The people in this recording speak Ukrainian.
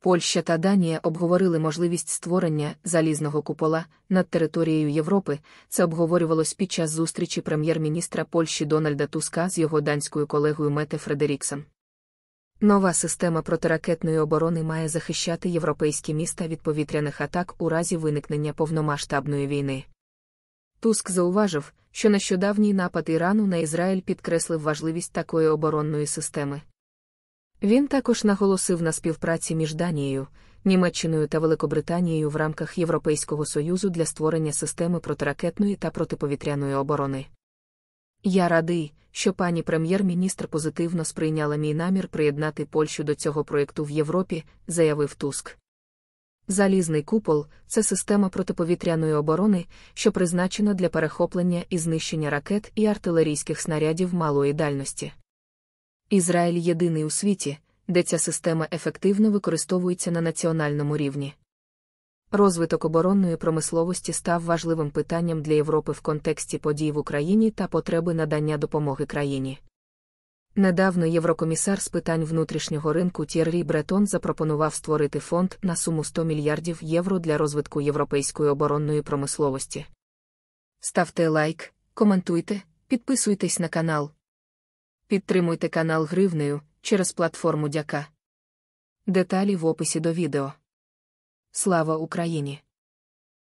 Польща та Данія обговорили можливість створення залізного купола над територією Європи. Це обговорювалось під час зустрічі прем'єр-міністра Польщі Дональда Туска з його данською колегою Мете Фредеріксом. Нова система протиракетної оборони має захищати європейські міста від повітряних атак у разі виникнення повномасштабної війни. Туск зауважив, що нещодавній напад Ірану на Ізраїль підкреслив важливість такої оборонної системи. Він також наголосив на співпраці між Данією, Німеччиною та Великобританією в рамках Європейського Союзу для створення системи протиракетної та протиповітряної оборони. Я радий, що пані прем'єр-міністр позитивно сприйняла мій намір приєднати Польщу до цього проєкту в Європі, заявив Туск. Залізний купол це система протиповітряної оборони, що призначена для перехоплення і знищення ракет і артилерійських снарядів малої дальності. Ізраїль єдиний у світі, де ця система ефективно використовується на національному рівні. Розвиток оборонної промисловості став важливим питанням для Європи в контексті подій в Україні та потреби надання допомоги країні. Недавно Єврокомісар з питань внутрішнього ринку Тєррі Бретон запропонував створити фонд на суму 100 мільярдів євро для розвитку європейської оборонної промисловості. Ставте лайк, коментуйте, підписуйтесь на канал. Підтримуйте канал гривнею через платформу Дяка. Деталі в описі до відео. Слава Україні!